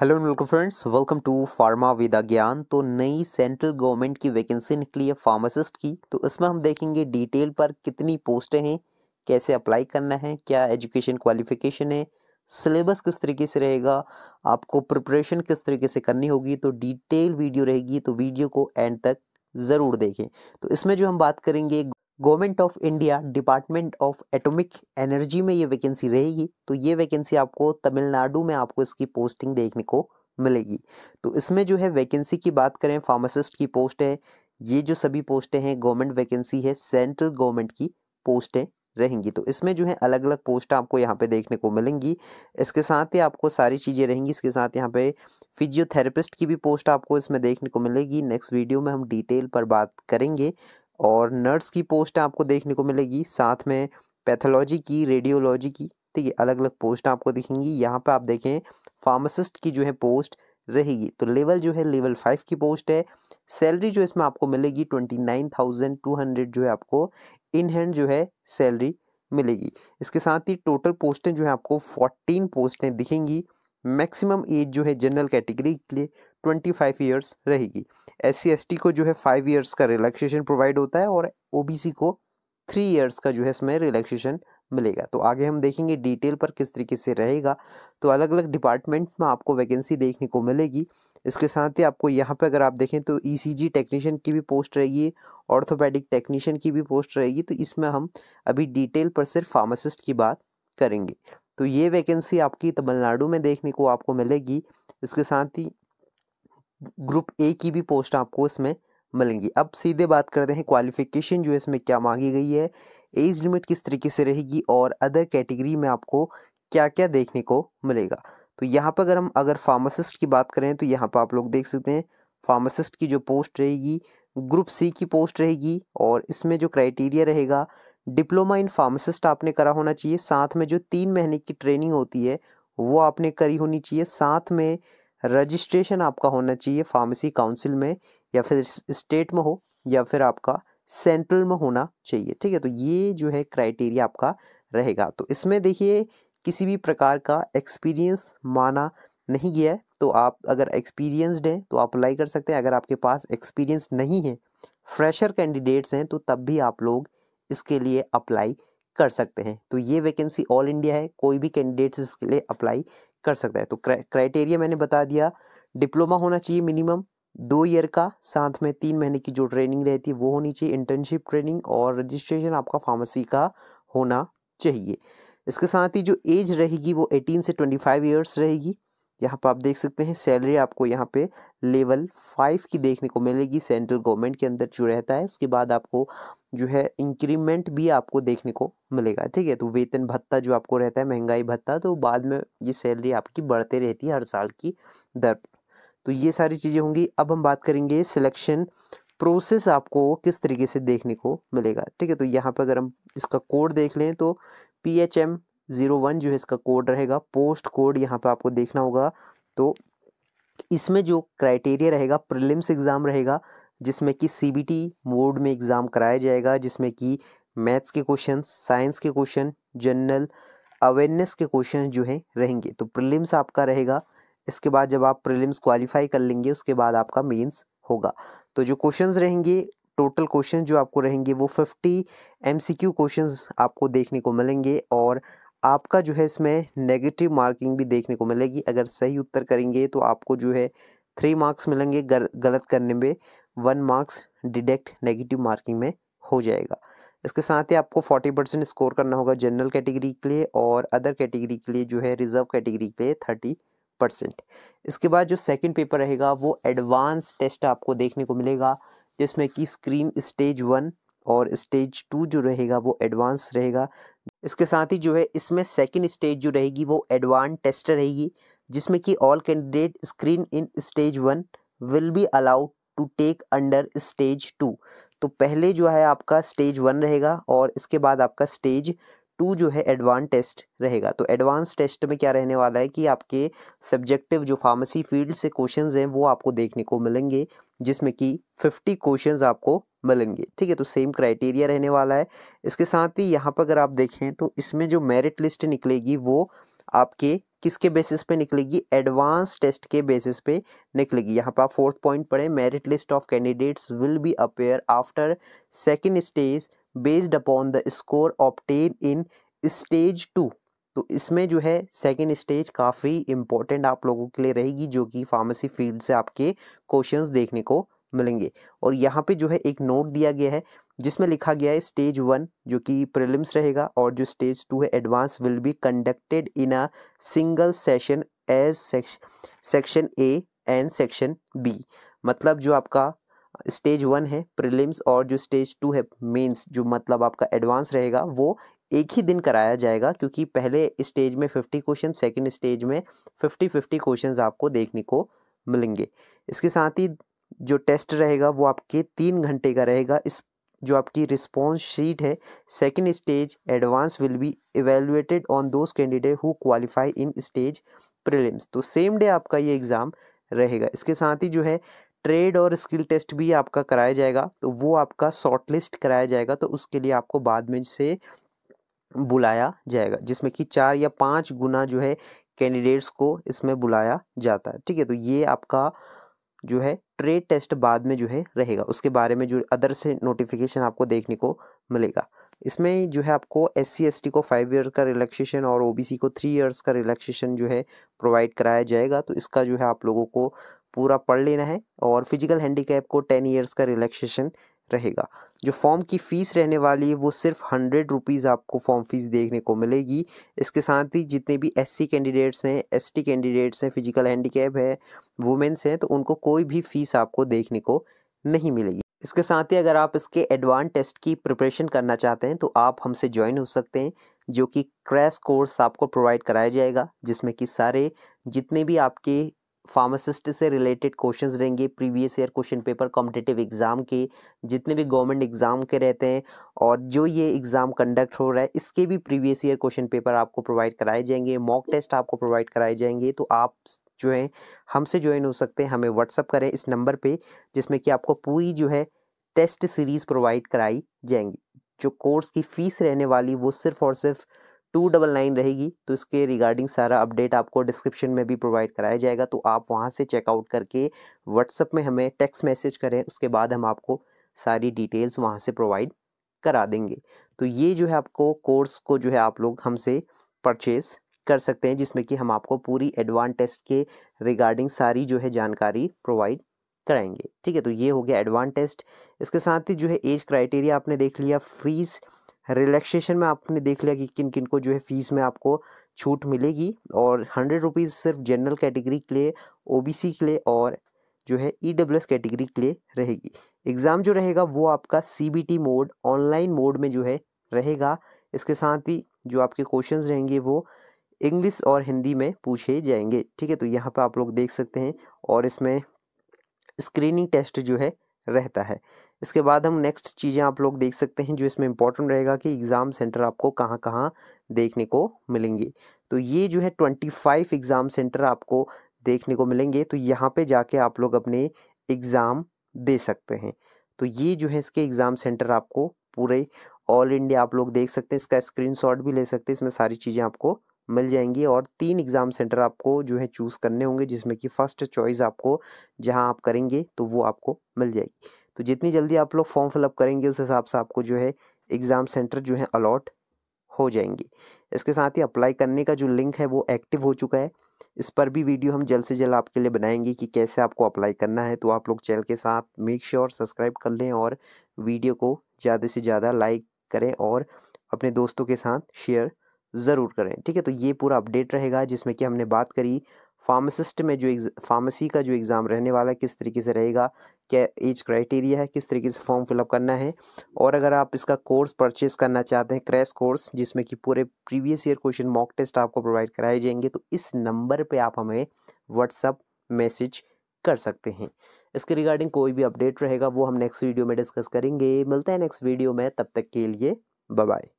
hello welcome friends welcome to pharma विदा ज्ञान तो नई सेंट्रल गवर्नमेंट की वैकेंसी निकली है फार्मासिस्ट की तो इसमें हम देखेंगे डिटेल पर कितनी पोस्टें हैं कैसे अप्लाई करना है क्या एजुकेशन क्वालिफिकेशन है सिलेबस किस तरीके से रहेगा आपको प्रिपरेशन किस तरीके से करनी होगी तो डिटेल वीडियो रहेगी तो वीडियो को एंड तक ज़रूर देखें तो इसमें जो हम बात करेंगे government of India department of atomic energy में ये वैकेंसी रहेगी तो ये वैकेंसी आपको तमिलनाडु में आपको इसकी पोस्टिंग देखने को मिलेगी तो इसमें जो है वैकेंसी की बात करें फार्मासिस्ट की पोस्ट है ये जो सभी पोस्टें हैं गवर्नमेंट वैकेंसी है सेंट्रल गवर्नमेंट की पोस्टें रहेंगी तो इसमें जो है अलग अलग पोस्ट आपको यहाँ पे देखने को मिलेंगी इसके साथ ही आपको सारी चीज़ें रहेंगी इसके साथ यहाँ पे फिजियोथेरेपिस्ट की भी पोस्ट आपको इसमें देखने को मिलेगी नेक्स्ट वीडियो में हम डिटेल पर बात करेंगे और नर्स की पोस्ट आपको देखने को मिलेगी साथ में पैथोलॉजी की रेडियोलॉजी की ठीक है अलग अलग पोस्ट आपको दिखेंगी यहाँ पर आप देखें फार्मासिस्ट की जो है पोस्ट रहेगी तो लेवल जो है लेवल फाइव की पोस्ट है सैलरी जो इसमें आपको मिलेगी twenty nine thousand two hundred जो है आपको इन हैंड जो है सैलरी मिलेगी इसके साथ ही टोटल पोस्टें जो है आपको फोर्टीन पोस्टें दिखेंगी मैक्सिमम एज जो है जनरल कैटेगरी के लिए ट्वेंटी फाइव ईयर्स रहेगी एस सी को जो है फाइव ईयर्स का रिलैक्सेशन प्रोवाइड होता है और ओ को थ्री ईयर्स का जो है इसमें रिलैक्सेशन मिलेगा तो आगे हम देखेंगे डिटेल पर किस तरीके से रहेगा तो अलग अलग डिपार्टमेंट में आपको वैकेंसी देखने को मिलेगी इसके साथ ही आपको यहाँ पर अगर आप देखें तो जी e टेक्नीशियन की भी पोस्ट रहेगी ऑर्थोपेडिक टेक्नीशियन की भी पोस्ट रहेगी तो इसमें हम अभी डिटेल पर सिर्फ फार्मासिस्ट की बात करेंगे तो ये वैकेंसी आपकी तमिलनाडु में देखने को आपको मिलेगी इसके साथ ही ग्रुप ए की भी पोस्ट आपको इसमें मिलेंगी अब सीधे बात करते हैं क्वालिफिकेशन जो है इसमें क्या मांगी गई है एज लिमिट किस तरीके से रहेगी और अदर कैटेगरी में आपको क्या क्या देखने को मिलेगा तो यहाँ पर अगर हम अगर फार्मासिस्ट की बात करें तो यहाँ पर आप लोग देख सकते हैं फार्मासिस्ट की जो पोस्ट रहेगी ग्रुप सी की पोस्ट रहेगी और इसमें जो क्राइटेरिया रहेगा डिप्लोमा इन फार्मासिस्ट आपने करा होना चाहिए साथ में जो तीन महीने की ट्रेनिंग होती है वो आपने करी होनी चाहिए साथ में रजिस्ट्रेशन आपका होना चाहिए फार्मेसी काउंसिल में या फिर स्टेट में हो या फिर आपका सेंट्रल में होना चाहिए ठीक है तो ये जो है क्राइटेरिया आपका रहेगा तो इसमें देखिए किसी भी प्रकार का एक्सपीरियंस माना नहीं गया है तो आप अगर एक्सपीरियंसड हैं तो आप अप्लाई कर सकते हैं अगर आपके पास एक्सपीरियंस नहीं है फ्रेशर कैंडिडेट्स हैं तो तब भी आप लोग इसके लिए अप्लाई कर सकते हैं तो ये वैकेंसी ऑल इंडिया है कोई भी कैंडिडेट्स इसके लिए अप्लाई कर सकता है तो क्राइटेरिया मैंने बता दिया डिप्लोमा होना चाहिए मिनिमम दो ईयर का साथ में तीन महीने की जो ट्रेनिंग रहती है वो होनी चाहिए इंटर्नशिप ट्रेनिंग और रजिस्ट्रेशन आपका फार्मेसी का होना चाहिए इसके साथ ही जो एज रहेगी वो 18 से 25 इयर्स रहेगी यहाँ पर आप देख सकते हैं सैलरी आपको यहाँ पे लेवल फाइव की देखने को मिलेगी सेंट्रल गवर्नमेंट के अंदर जो रहता है उसके बाद आपको जो है इंक्रीमेंट भी आपको देखने को मिलेगा ठीक है तो वेतन भत्ता जो आपको रहता है महंगाई भत्ता तो बाद में ये सैलरी आपकी बढ़ते रहती है हर साल की दर पर तो ये सारी चीज़ें होंगी अब हम बात करेंगे सिलेक्शन प्रोसेस आपको किस तरीके से देखने को मिलेगा ठीक है तो यहाँ पर अगर हम इसका कोड देख लें तो P H M zero one जो है इसका कोड रहेगा पोस्ट कोड यहाँ पे आपको देखना होगा तो इसमें जो क्राइटेरिया रहेगा प्रिलिम्स एग्ज़ाम रहेगा जिसमें कि सीबीटी मोड में एग्ज़ाम कराया जाएगा जिसमें कि मैथ्स के क्वेश्चन साइंस के क्वेश्चन जनरल अवेयरनेस के क्वेश्चन जो हैं रहेंगे तो प्रिलिम्स आपका रहेगा इसके बाद जब आप प्रिलिम्स क्वालिफाई कर लेंगे उसके बाद आपका मेंस होगा तो जो क्वेश्चंस रहेंगे टोटल क्वेश्चन जो आपको रहेंगे वो फिफ्टी एमसीक्यू क्वेश्चंस आपको देखने को मिलेंगे और आपका जो है इसमें नेगेटिव मार्किंग भी देखने को मिलेगी अगर सही उत्तर करेंगे तो आपको जो है थ्री मार्क्स मिलेंगे गलत करने में one marks deduct negative marking में हो जाएगा इसके साथ ही आपको फोर्टी परसेंट स्कोर करना होगा जनरल कैटेगरी के लिए और अदर कैटेगरी के लिए जो है रिजर्व कैटेगरी के लिए थर्टी परसेंट इसके बाद जो सेकंड पेपर रहेगा वो एडवांस टेस्ट आपको देखने को मिलेगा जिसमें कि स्क्रीन स्टेज वन और स्टेज टू जो रहेगा वो एडवांस रहेगा इसके साथ ही जो है इसमें सेकेंड स्टेज जो रहेगी वो एडवांस टेस्ट रहेगी जिसमें कि all candidate screen in stage one will be allowed to take under stage two तो पहले जो है आपका स्टेज वन रहेगा और इसके बाद आपका स्टेज टू जो है एडवांस टेस्ट रहेगा तो एडवांस टेस्ट में क्या रहने वाला है कि आपके सब्जेक्टिव जो फार्मेसी फील्ड से क्वेश्चंस हैं वो आपको देखने को मिलेंगे जिसमें कि फिफ्टी क्वेश्चंस आपको मिलेंगे ठीक है तो सेम क्राइटेरिया रहने वाला है इसके साथ ही यहाँ पर अगर आप देखें तो इसमें जो मेरिट लिस्ट निकलेगी वो आपके किसके बेसिस पे निकलेगी एडवांस टेस्ट के बेसिस पे निकलेगी यहाँ पर आप फोर्थ पॉइंट पढ़ें merit list of candidates will be appear after second stage based upon the score obtain in stage two तो इसमें जो है सेकेंड स्टेज काफ़ी इंपॉर्टेंट आप लोगों के लिए रहेगी जो कि फार्मेसी फील्ड से आपके क्वेश्चंस देखने को मिलेंगे और यहाँ पे जो है एक नोट दिया गया है जिसमें लिखा गया है स्टेज वन जो कि प्रिलिम्स रहेगा और जो स्टेज टू है advance will be conducted in a single session as section A and section B मतलब जो आपका स्टेज वन है प्रिलिम्स और जो स्टेज टू है मेंस जो मतलब आपका एडवांस रहेगा वो एक ही दिन कराया जाएगा क्योंकि पहले स्टेज में फिफ्टी क्वेश्चन सेकेंड स्टेज में फिफ्टी फिफ्टी क्वेश्चन आपको देखने को मिलेंगे इसके साथ ही जो टेस्ट रहेगा वो आपके तीन घंटे का रहेगा इस जो आपकी रिस्पॉन्स शीट है second stage advance will be evaluated on those candidate who qualify in stage prelims तो सेम डे आपका ये एग्ज़ाम रहेगा इसके साथ ही जो है ट्रेड और स्किल टेस्ट भी आपका कराया जाएगा तो वो आपका शॉर्ट लिस्ट कराया जाएगा तो उसके लिए आपको बाद में से बुलाया जाएगा जिसमें कि चार या पाँच गुना जो है कैंडिडेट्स को इसमें बुलाया जाता है ठीक है तो ये आपका जो है ट्रेड टेस्ट बाद में जो है रहेगा उसके बारे में जो अदर से नोटिफिकेशन आपको देखने को मिलेगा इसमें जो है आपको एस सी को फाइव ईयर का रिलैक्सेशन और ओ को थ्री ईयर्स का रिलैक्सेशन जो है प्रोवाइड कराया जाएगा तो इसका जो है आप लोगों को पूरा पढ़ लेना है और फिजिकल हैंडीकैप को टेन ईयर्स का रिलैक्सेशन रहेगा जो फॉर्म की फ़ीस रहने वाली है वो सिर्फ हंड्रेड रुपीज़ आपको फॉर्म फ़ीस देखने को मिलेगी इसके साथ ही जितने भी एससी कैंडिडेट्स हैं एसटी कैंडिडेट्स हैं फिजिकल हैंडीकैप है वुमेंस हैं तो उनको कोई भी फ़ीस आपको देखने को नहीं मिलेगी इसके साथ ही अगर आप इसके एडवांस टेस्ट की प्रिपरेशन करना चाहते हैं तो आप हमसे ज्वाइन हो सकते हैं जो कि क्रैश कोर्स आपको प्रोवाइड कराया जाएगा जिसमें कि सारे जितने भी आपके फार्मासिस्ट से रिलेटेड क्वेश्चंस रहेंगे previous year question paper competitive exam के जितने भी गवर्नमेंट एग्ज़ाम के रहते हैं और जो ये एग्ज़ाम कंडक्ट हो रहा है इसके भी प्रीवियस ईयर क्वेश्चन पेपर आपको प्रोवाइड कराए जाएंगे मॉक टेस्ट आपको प्रोवाइड कराए जाएंगे तो आप जो है हमसे ज्वाइन हो सकते हैं हमें व्हाट्सअप करें इस नंबर पर जिसमें कि आपको पूरी जो है टेस्ट सीरीज़ प्रोवाइड कराई जाएंगी जो कोर्स की फ़ीस रहने वाली वो सिर्फ़ और सिर्फ़ टू डबल नाइन रहेगी तो इसके रिगार्डिंग सारा अपडेट आपको डिस्क्रिप्शन में भी प्रोवाइड कराया जाएगा तो आप वहाँ से चेकआउट करके व्हाट्सअप में हमें टेक्स्ट मैसेज करें उसके बाद हम आपको सारी डिटेल्स वहाँ से प्रोवाइड करा देंगे तो ये जो है आपको कोर्स को जो है आप लोग हमसे परचेज़ कर सकते हैं जिसमें कि हम आपको पूरी एडवांस टेस्ट के रिगार्डिंग सारी जो है जानकारी प्रोवाइड कराएंगे ठीक है तो ये हो गया एडवांस टेस्ट इसके साथ ही जो है एज क्राइटेरिया आपने देख लिया फीस रिलैक्सेशन में आपने देख लिया कि किन किन को जो है फ़ीस में आपको छूट मिलेगी और हंड्रेड रुपीज़ सिर्फ जनरल कैटेगरी के लिए ओबीसी के लिए और जो है ई e एस कैटेगरी के लिए रहेगी एग्ज़ाम जो रहेगा वो आपका C B T mode online mode में जो है रहेगा इसके साथ ही जो आपके क्वेश्चंस रहेंगे वो इंग्लिश और हिंदी में पूछे जाएंगे ठीक है तो यहाँ पर आप लोग देख सकते हैं और इसमें स्क्रीनिंग टेस्ट जो है रहता है इसके बाद हम नेक्स्ट चीज़ें आप लोग देख सकते हैं जो इसमें इंपॉर्टेंट रहेगा कि एग्ज़ाम सेंटर आपको कहाँ कहाँ देखने को मिलेंगे तो ये जो है ट्वेंटी फाइव एग्ज़ाम सेंटर आपको देखने को मिलेंगे तो यहाँ पे जाके आप लोग अपने एग्ज़ाम दे सकते हैं तो ये जो है इसके एग्ज़ाम सेंटर आपको पूरे ऑल इंडिया आप लोग देख सकते हैं इसका स्क्रीन भी ले सकते हैं इसमें सारी चीज़ें आपको मिल जाएंगी और तीन एग्ज़ाम सेंटर आपको जो है चूज़ करने होंगे जिसमें कि फ़र्स्ट चॉइस आपको जहाँ आप करेंगे तो वो आपको मिल जाएगी तो जितनी जल्दी आप लोग फॉर्म फिलअप करेंगे उस हिसाब से आपको जो है एग्ज़ाम सेंटर जो है अलॉट हो जाएंगे इसके साथ ही अप्लाई करने का जो लिंक है वो एक्टिव हो चुका है इस पर भी वीडियो हम जल्द से जल्द आपके लिए बनाएंगे कि कैसे आपको अप्लाई करना है तो आप लोग चैनल के साथ मेक श्योर सब्सक्राइब कर लें और वीडियो को ज़्यादा से ज़्यादा लाइक करें और अपने दोस्तों के साथ शेयर ज़रूर करें ठीक है तो ये पूरा अपडेट रहेगा जिसमें कि हमने बात करी फार्मासिस्ट में जो फार्मेसी का जो एग्ज़ाम रहने वाला है किस तरीके से रहेगा क्या एज क्राइटेरिया है किस तरीके से फॉर्म फिलअप करना है और अगर आप इसका कोर्स परचेस करना चाहते हैं क्रैश कोर्स जिसमें कि पूरे previous year question mock test आपको प्रोवाइड कराए जाएंगे तो इस नंबर पे आप हमें व्हाट्सअप मैसेज कर सकते हैं इसके रिगार्डिंग कोई भी अपडेट रहेगा वो हम नेक्स्ट वीडियो में डिस्कस करेंगे मिलते हैं नेक्स्ट वीडियो में तब तक के लिए बाय